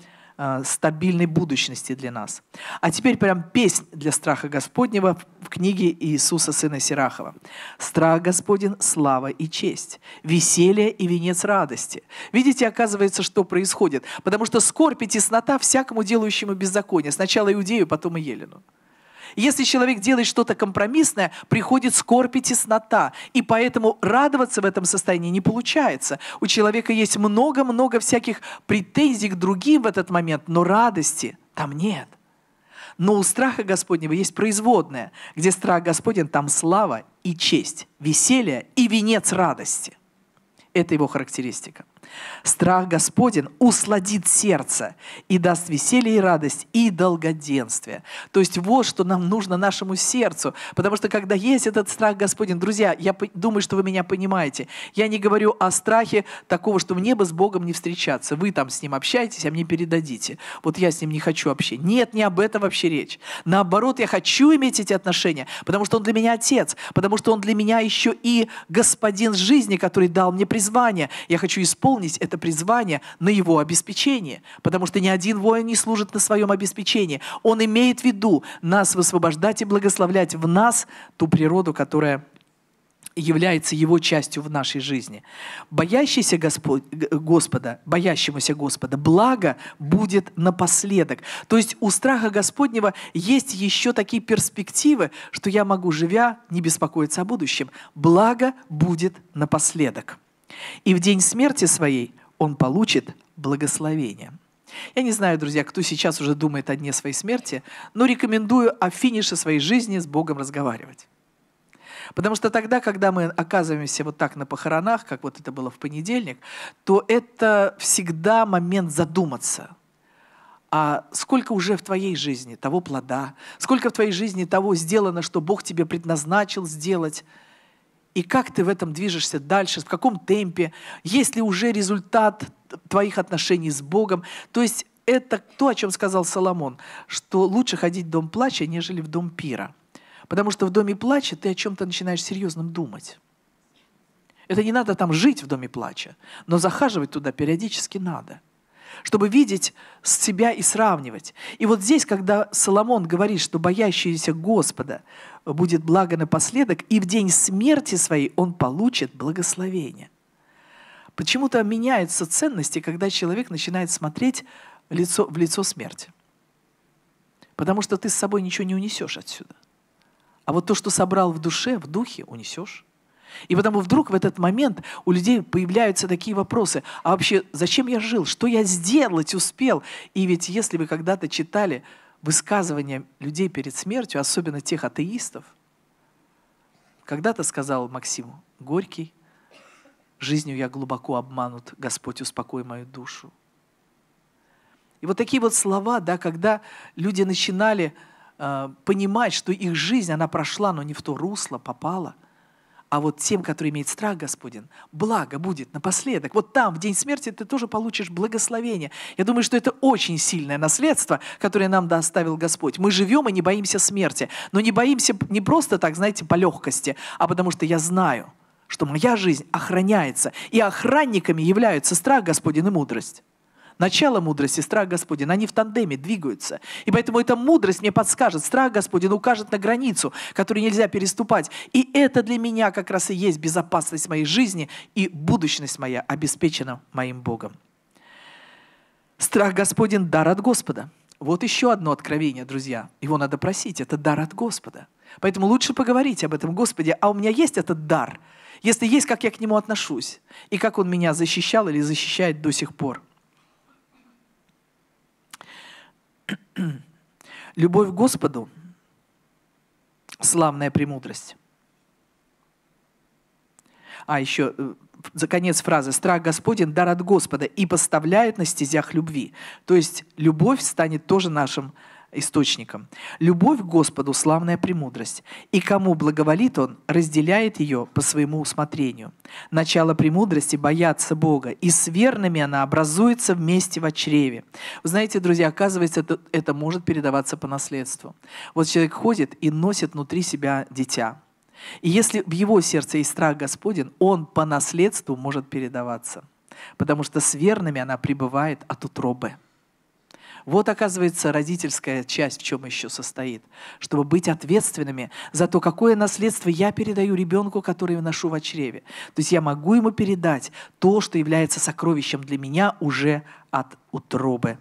Э, стабильной будущности для нас. А теперь прям песнь для страха Господнего в книге Иисуса Сына Сирахова. «Страх Господен – слава и честь, веселье и венец радости». Видите, оказывается, что происходит. Потому что скорбь и теснота всякому делающему беззаконие. Сначала Иудею, потом и Елену. Если человек делает что-то компромиссное, приходит скорбь и теснота. И поэтому радоваться в этом состоянии не получается. У человека есть много-много всяких претензий к другим в этот момент, но радости там нет. Но у страха Господнего есть производное. Где страх Господень, там слава и честь, веселье и венец радости. Это его характеристика. Страх Господен усладит сердце и даст веселье и радость и долгоденствие. То есть вот что нам нужно нашему сердцу. Потому что когда есть этот страх Господен, друзья, я думаю, что вы меня понимаете. Я не говорю о страхе такого, что мне бы с Богом не встречаться. Вы там с ним общаетесь, а мне передадите. Вот я с ним не хочу вообще. Нет, не об этом вообще речь. Наоборот, я хочу иметь эти отношения, потому что он для меня отец, потому что он для меня еще и господин жизни, который дал мне призвание. Я хочу исполнить исполнить это призвание на его обеспечение, потому что ни один воин не служит на своем обеспечении. Он имеет в виду нас высвобождать и благословлять в нас ту природу, которая является его частью в нашей жизни. Боящийся Господь, Господа, боящемуся Господа, благо будет напоследок. То есть у страха Господнего есть еще такие перспективы, что я могу, живя, не беспокоиться о будущем. Благо будет напоследок. И в день смерти своей он получит благословение. Я не знаю, друзья, кто сейчас уже думает о дне своей смерти, но рекомендую о финише своей жизни с Богом разговаривать. Потому что тогда, когда мы оказываемся вот так на похоронах, как вот это было в понедельник, то это всегда момент задуматься. А сколько уже в твоей жизни того плода, сколько в твоей жизни того сделано, что Бог тебе предназначил сделать – и как ты в этом движешься дальше, в каком темпе, есть ли уже результат твоих отношений с Богом. То есть это то, о чем сказал Соломон, что лучше ходить в дом плача, нежели в дом пира. Потому что в доме плача ты о чем-то начинаешь серьезным думать. Это не надо там жить в доме плача, но захаживать туда периодически надо – чтобы видеть себя и сравнивать. И вот здесь, когда Соломон говорит, что боящиеся Господа будет благо напоследок, и в день смерти своей он получит благословение. Почему-то меняются ценности, когда человек начинает смотреть лицо, в лицо смерти. Потому что ты с собой ничего не унесешь отсюда. А вот то, что собрал в душе, в духе, унесешь. И потому вдруг в этот момент у людей появляются такие вопросы. А вообще, зачем я жил? Что я сделать успел? И ведь если вы когда-то читали высказывания людей перед смертью, особенно тех атеистов, когда-то сказал Максиму Горький, «Жизнью я глубоко обманут, Господь, успокой мою душу». И вот такие вот слова, да, когда люди начинали э, понимать, что их жизнь, она прошла, но не в то русло попала – а вот тем, который имеет страх Господен, благо будет напоследок. Вот там, в день смерти, ты тоже получишь благословение. Я думаю, что это очень сильное наследство, которое нам доставил Господь. Мы живем и не боимся смерти. Но не боимся не просто так, знаете, по легкости, а потому что я знаю, что моя жизнь охраняется, и охранниками являются страх Господень и мудрость. Начало мудрости, страх Господень, они в тандеме двигаются. И поэтому эта мудрость мне подскажет, страх Господень укажет на границу, которую нельзя переступать. И это для меня как раз и есть безопасность моей жизни и будущность моя обеспечена моим Богом. Страх Господень – дар от Господа. Вот еще одно откровение, друзья. Его надо просить. Это дар от Господа. Поэтому лучше поговорить об этом. Господи, а у меня есть этот дар? Если есть, как я к нему отношусь? И как он меня защищал или защищает до сих пор? Любовь к Господу – славная премудрость. А еще э, за конец фразы «Страх Господень – дар от Господа и поставляет на стезях любви». То есть любовь станет тоже нашим источником. Любовь к Господу – славная премудрость, и кому благоволит Он, разделяет ее по своему усмотрению. Начало премудрости – бояться Бога, и с верными она образуется вместе в чреве. Вы знаете, друзья, оказывается, это, это может передаваться по наследству. Вот человек ходит и носит внутри себя дитя. И если в его сердце есть страх Господен, он по наследству может передаваться, потому что с верными она пребывает от утробы. Вот, оказывается, родительская часть в чем еще состоит. Чтобы быть ответственными за то, какое наследство я передаю ребенку, который ношу в чреве. То есть я могу ему передать то, что является сокровищем для меня уже от утробы.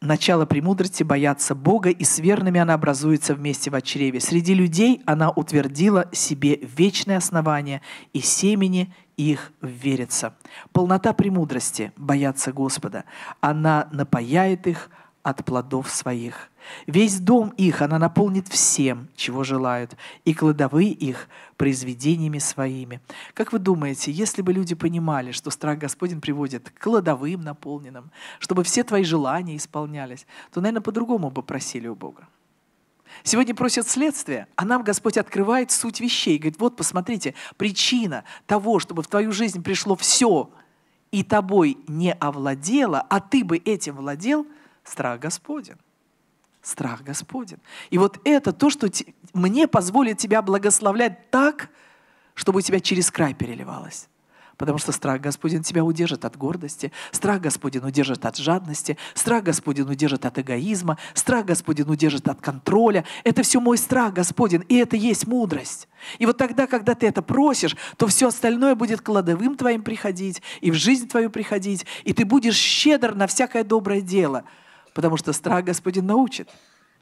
Начало премудрости боятся Бога, и с верными она образуется вместе в чреве. Среди людей она утвердила себе вечное основание и семени, их верится. Полнота премудрости боятся Господа. Она напояет их от плодов своих. Весь дом их она наполнит всем, чего желают, и кладовые их произведениями своими. Как вы думаете, если бы люди понимали, что страх Господень приводит к кладовым наполненным, чтобы все твои желания исполнялись, то, наверное, по-другому бы просили у Бога. Сегодня просят следствие, а нам Господь открывает суть вещей. Говорит, вот посмотрите, причина того, чтобы в твою жизнь пришло все, и тобой не овладело, а ты бы этим владел, страх Господен. Страх Господен. И вот это то, что мне позволит тебя благословлять так, чтобы у тебя через край переливалось. Потому что страх Господень тебя удержит от гордости, страх Господень удержит от жадности, страх Господень удержит от эгоизма, страх Господень удержит от контроля. Это все мой страх Господень, и это есть мудрость. И вот тогда, когда ты это просишь, то все остальное будет кладовым твоим приходить, и в жизнь твою приходить, и ты будешь щедр на всякое доброе дело, потому что страх Господень научит,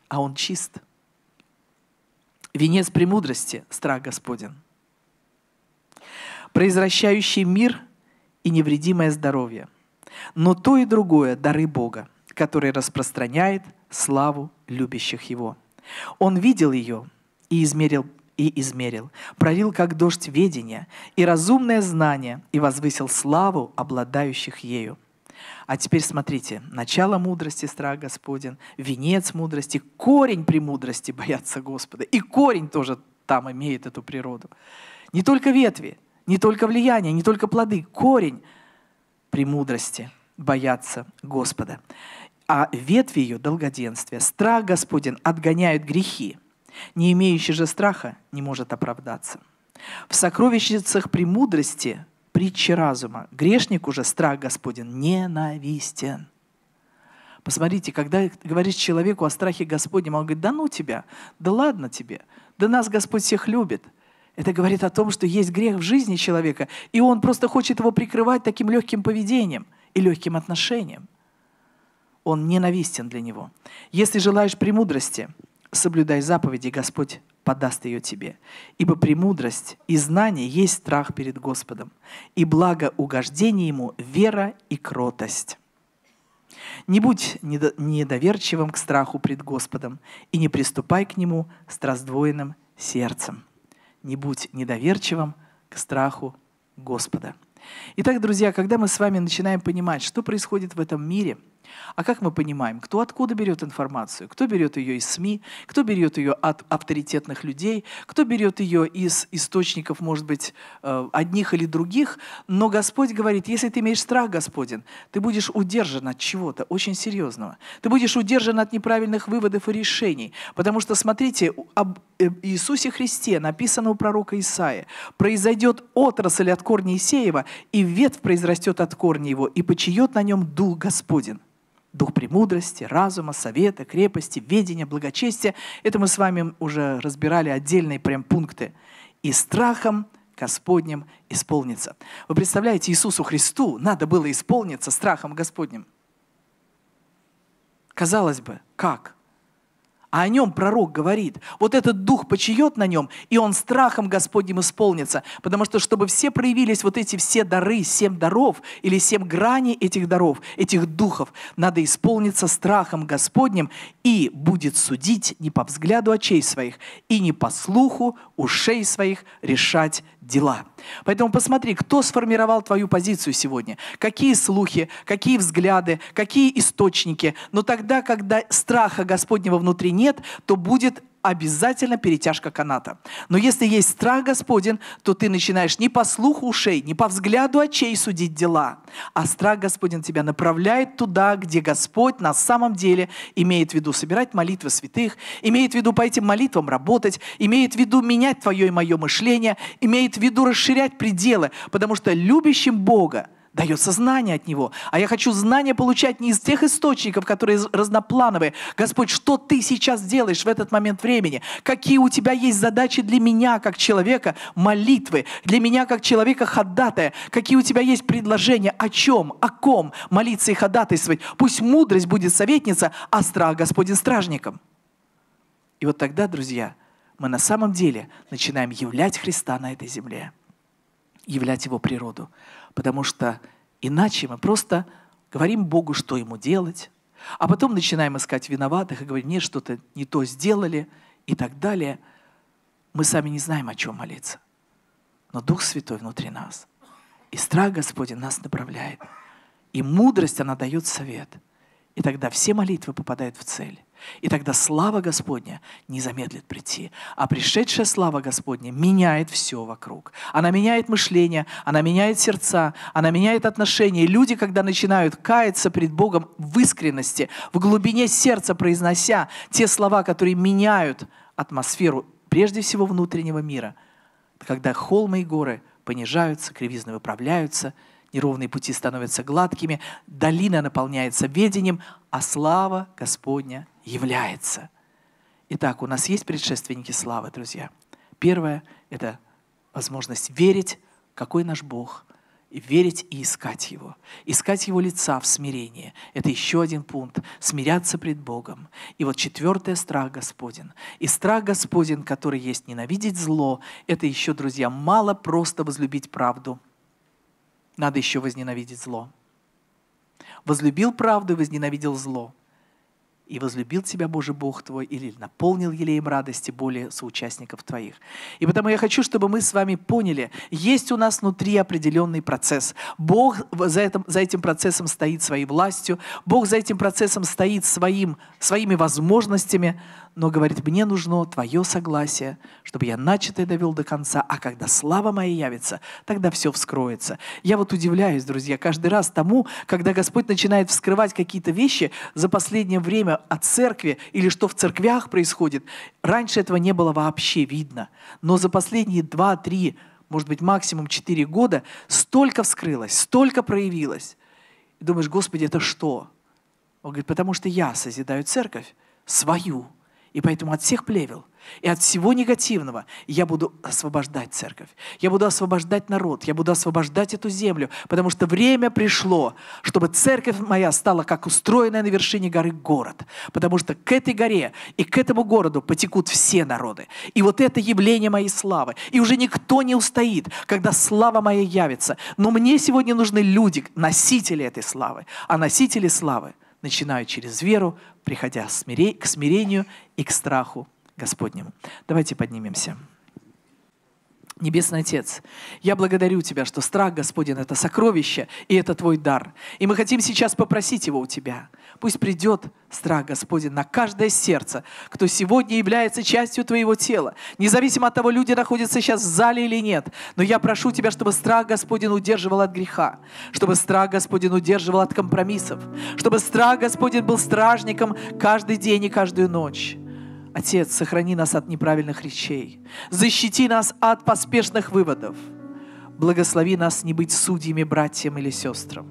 а он чист. Венец премудрости – страх Господень произвращающий мир и невредимое здоровье. Но то и другое – дары Бога, который распространяет славу любящих Его. Он видел ее и измерил и измерил, пролил как дождь ведения и разумное знание, и возвысил славу обладающих ею. А теперь смотрите, начало мудрости страх Господен, венец мудрости, корень премудрости боятся Господа. И корень тоже там имеет эту природу. Не только ветви – не только влияние, не только плоды, корень премудрости бояться Господа. А ветви ее долгоденствия. Страх Господен отгоняют грехи. Не имеющий же страха не может оправдаться. В сокровищницах премудрости притчи разума. Грешник уже страх Господен ненавистен. Посмотрите, когда говоришь человеку о страхе Господнем, он говорит, да ну тебя, да ладно тебе, да нас Господь всех любит – это говорит о том, что есть грех в жизни человека, и он просто хочет его прикрывать таким легким поведением и легким отношением. Он ненавистен для него. Если желаешь премудрости, соблюдай заповеди, Господь подаст ее тебе. Ибо премудрость и знание есть страх перед Господом, и благо угождение Ему — вера и кротость. Не будь недоверчивым к страху пред Господом и не приступай к Нему с раздвоенным сердцем не будь недоверчивым к страху Господа. Итак, друзья, когда мы с вами начинаем понимать, что происходит в этом мире – а как мы понимаем, кто откуда берет информацию? Кто берет ее из СМИ? Кто берет ее от авторитетных людей? Кто берет ее из источников, может быть, э, одних или других? Но Господь говорит, если ты имеешь страх, Господин, ты будешь удержан от чего-то очень серьезного. Ты будешь удержан от неправильных выводов и решений. Потому что, смотрите, об э, Иисусе Христе написано у пророка Исаия, произойдет отрасль от корня Исеева, и ветвь произрастет от корня его, и почиет на нем Дух Господень. Дух премудрости, разума, совета, крепости, ведения, благочестия. Это мы с вами уже разбирали отдельные прям пункты. И страхом Господним исполнится. Вы представляете, Иисусу Христу надо было исполниться страхом Господним. Казалось бы, как? А о нем пророк говорит, вот этот дух почиет на нем, и он страхом Господним исполнится. Потому что, чтобы все проявились вот эти все дары, семь даров, или семь граней этих даров, этих духов, надо исполниться страхом Господним, и будет судить не по взгляду очей своих, и не по слуху ушей своих решать дела. Поэтому посмотри, кто сформировал твою позицию сегодня, какие слухи, какие взгляды, какие источники. Но тогда, когда страха Господнего внутри нет, то будет обязательно перетяжка каната. Но если есть страх Господен, то ты начинаешь не по слуху ушей, не по взгляду очей судить дела, а страх Господен тебя направляет туда, где Господь на самом деле имеет в виду собирать молитвы святых, имеет в виду по этим молитвам работать, имеет в виду менять твое и мое мышление, имеет в виду расширять пределы, потому что любящим Бога – дается знание от Него. А я хочу знания получать не из тех источников, которые разноплановые. Господь, что ты сейчас делаешь в этот момент времени? Какие у тебя есть задачи для меня, как человека, молитвы? Для меня, как человека, ходатая? Какие у тебя есть предложения? О чем? О ком? Молиться и ходатайствовать. Пусть мудрость будет советница, а страх Господень стражником. И вот тогда, друзья, мы на самом деле начинаем являть Христа на этой земле, являть Его природу потому что иначе мы просто говорим Богу, что ему делать, а потом начинаем искать виноватых и говорим, нет, что-то не то сделали и так далее. Мы сами не знаем, о чем молиться. Но Дух Святой внутри нас. И страх Господень нас направляет. И мудрость, она дает совет. И тогда все молитвы попадают в цель. И тогда слава Господня не замедлит прийти. А пришедшая слава Господня меняет все вокруг. Она меняет мышление, она меняет сердца, она меняет отношения. И люди, когда начинают каяться перед Богом в искренности, в глубине сердца произнося те слова, которые меняют атмосферу прежде всего внутреннего мира, когда холмы и горы понижаются, кривизны выправляются – Неровные пути становятся гладкими, долина наполняется ведением, а слава Господня является. Итак, у нас есть предшественники славы, друзья. Первое – это возможность верить, какой наш Бог, и верить и искать Его. Искать Его лица в смирении. Это еще один пункт. Смиряться пред Богом. И вот четвертое – страх Господен. И страх Господен, который есть ненавидеть зло, это еще, друзья, мало просто возлюбить правду – надо еще возненавидеть зло. Возлюбил правду и возненавидел зло. И возлюбил тебя, Боже Бог твой, или наполнил елеем радости более соучастников твоих. И потому я хочу, чтобы мы с вами поняли, есть у нас внутри определенный процесс. Бог за этим, за этим процессом стоит своей властью, Бог за этим процессом стоит своим, своими возможностями, но говорит, мне нужно твое согласие, чтобы я начатое довел до конца, а когда слава моя явится, тогда все вскроется. Я вот удивляюсь, друзья, каждый раз тому, когда Господь начинает вскрывать какие-то вещи за последнее время о церкви или что в церквях происходит. Раньше этого не было вообще видно, но за последние два-три, может быть, максимум четыре года, столько вскрылось, столько проявилось. И думаешь, Господи, это что? Он говорит, потому что я созидаю церковь свою. И поэтому от всех плевел и от всего негативного я буду освобождать церковь. Я буду освобождать народ. Я буду освобождать эту землю. Потому что время пришло, чтобы церковь моя стала как устроенная на вершине горы город. Потому что к этой горе и к этому городу потекут все народы. И вот это явление моей славы. И уже никто не устоит, когда слава моя явится. Но мне сегодня нужны люди, носители этой славы. А носители славы начинают через веру приходя к смирению и к страху Господнему. Давайте поднимемся. Небесный Отец, я благодарю Тебя, что страх, Господин, это сокровище, и это Твой дар. И мы хотим сейчас попросить его у Тебя. Пусть придет страх, Господин, на каждое сердце, кто сегодня является частью Твоего тела. Независимо от того, люди находятся сейчас в зале или нет. Но я прошу Тебя, чтобы страх, Господин, удерживал от греха. Чтобы страх, Господин, удерживал от компромиссов. Чтобы страх, Господин, был стражником каждый день и каждую ночь. Отец, сохрани нас от неправильных речей. Защити нас от поспешных выводов. Благослови нас не быть судьями братьям или сестрам.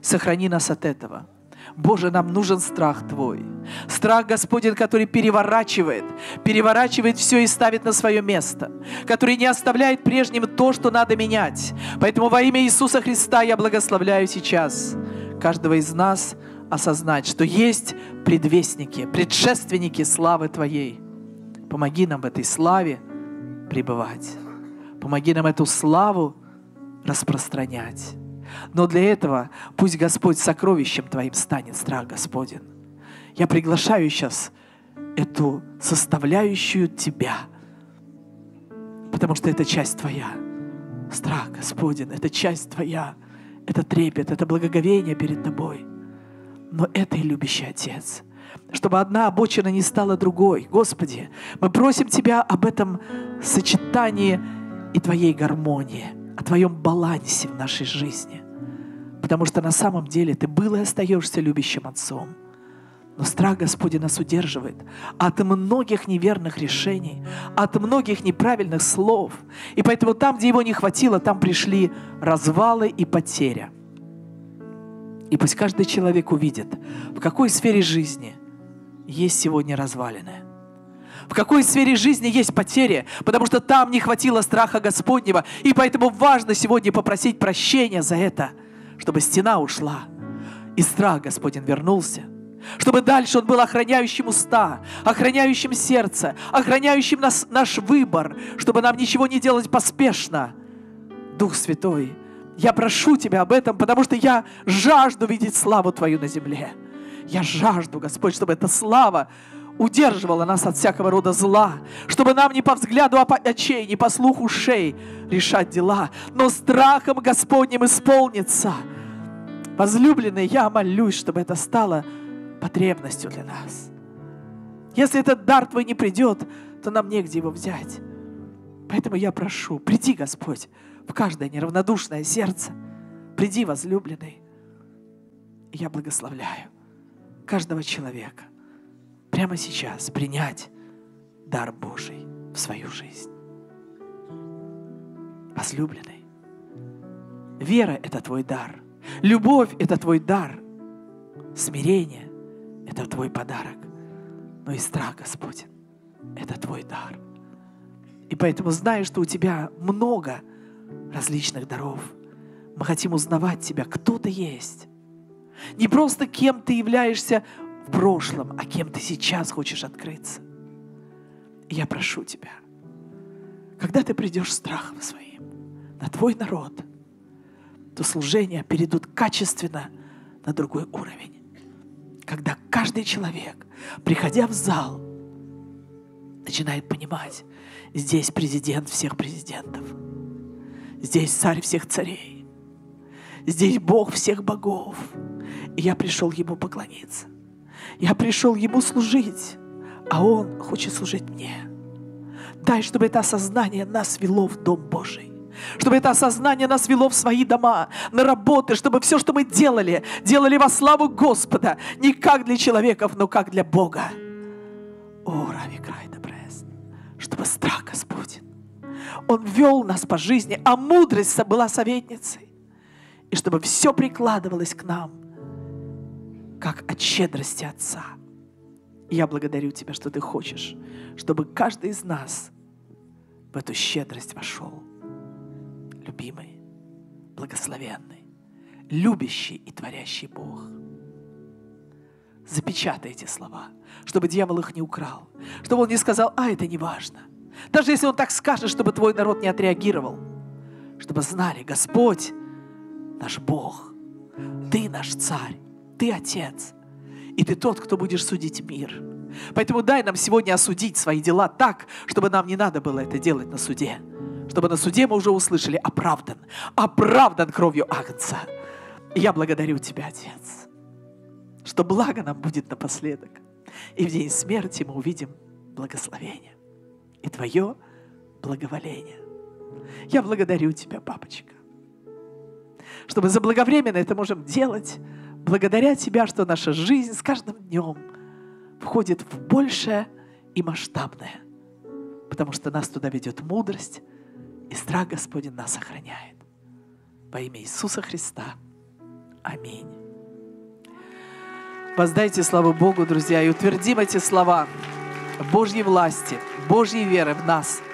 Сохрани нас от этого. Боже, нам нужен страх Твой. Страх Господень, который переворачивает, переворачивает все и ставит на свое место, который не оставляет прежним то, что надо менять. Поэтому во имя Иисуса Христа я благословляю сейчас каждого из нас – осознать, что есть предвестники, предшественники славы Твоей. Помоги нам в этой славе пребывать. Помоги нам эту славу распространять. Но для этого пусть Господь сокровищем Твоим станет страх Господен. Я приглашаю сейчас эту составляющую Тебя, потому что это часть Твоя. Страх Господен, это часть Твоя, это трепет, это благоговение перед Тобой – но это и любящий Отец. Чтобы одна обочина не стала другой. Господи, мы просим Тебя об этом сочетании и Твоей гармонии, о Твоем балансе в нашей жизни. Потому что на самом деле Ты был и остаешься любящим Отцом. Но страх Господи нас удерживает от многих неверных решений, от многих неправильных слов. И поэтому там, где его не хватило, там пришли развалы и потеря – и пусть каждый человек увидит, в какой сфере жизни есть сегодня развалины. В какой сфере жизни есть потери, потому что там не хватило страха Господнего. И поэтому важно сегодня попросить прощения за это, чтобы стена ушла. И страх Господень вернулся. Чтобы дальше он был охраняющим уста, охраняющим сердце, охраняющим нас, наш выбор, чтобы нам ничего не делать поспешно. Дух Святой – я прошу Тебя об этом, потому что я жажду видеть славу Твою на земле. Я жажду, Господь, чтобы эта слава удерживала нас от всякого рода зла, чтобы нам не по взгляду а очей, не по слуху шей решать дела, но страхом Господним исполнится. Возлюбленный, я молюсь, чтобы это стало потребностью для нас. Если этот дар Твой не придет, то нам негде его взять. Поэтому я прошу, приди, Господь, в каждое неравнодушное сердце. Приди, возлюбленный. я благословляю каждого человека прямо сейчас принять дар Божий в свою жизнь. Возлюбленный, вера — это твой дар. Любовь — это твой дар. Смирение — это твой подарок. Но и страх, Господь, это твой дар. И поэтому знай, что у тебя много различных даров. Мы хотим узнавать тебя, кто ты есть. Не просто кем ты являешься в прошлом, а кем ты сейчас хочешь открыться. И я прошу тебя, когда ты придешь страхом своим на твой народ, то служения перейдут качественно на другой уровень. Когда каждый человек, приходя в зал, начинает понимать, Здесь президент всех президентов. Здесь царь всех царей. Здесь Бог всех богов. И я пришел Ему поклониться. Я пришел Ему служить, а Он хочет служить мне. Дай, чтобы это осознание нас вело в Дом Божий. Чтобы это осознание нас вело в свои дома, на работы, чтобы все, что мы делали, делали во славу Господа. Не как для человеков, но как для Бога. О, Рави Край этого страх Господень. Он вел нас по жизни, а мудрость была советницей. И чтобы все прикладывалось к нам, как от щедрости Отца. я благодарю Тебя, что Ты хочешь, чтобы каждый из нас в эту щедрость вошел. Любимый, благословенный, любящий и творящий Бог – запечатай эти слова, чтобы дьявол их не украл, чтобы он не сказал, а это не важно. Даже если он так скажет, чтобы твой народ не отреагировал, чтобы знали, Господь наш Бог, Ты наш Царь, Ты Отец, и Ты тот, кто будешь судить мир. Поэтому дай нам сегодня осудить свои дела так, чтобы нам не надо было это делать на суде. Чтобы на суде мы уже услышали «оправдан», «оправдан кровью Агнца». Я благодарю Тебя, Отец что благо нам будет напоследок. И в день смерти мы увидим благословение и Твое благоволение. Я благодарю Тебя, папочка, что мы заблаговременно это можем делать, благодаря Тебя, что наша жизнь с каждым днем входит в большее и масштабное, потому что нас туда ведет мудрость, и страх Господень нас сохраняет. Во имя Иисуса Христа. Аминь. Воздайте славу Богу, друзья, и утвердим эти слова Божьей власти, Божьей веры в нас –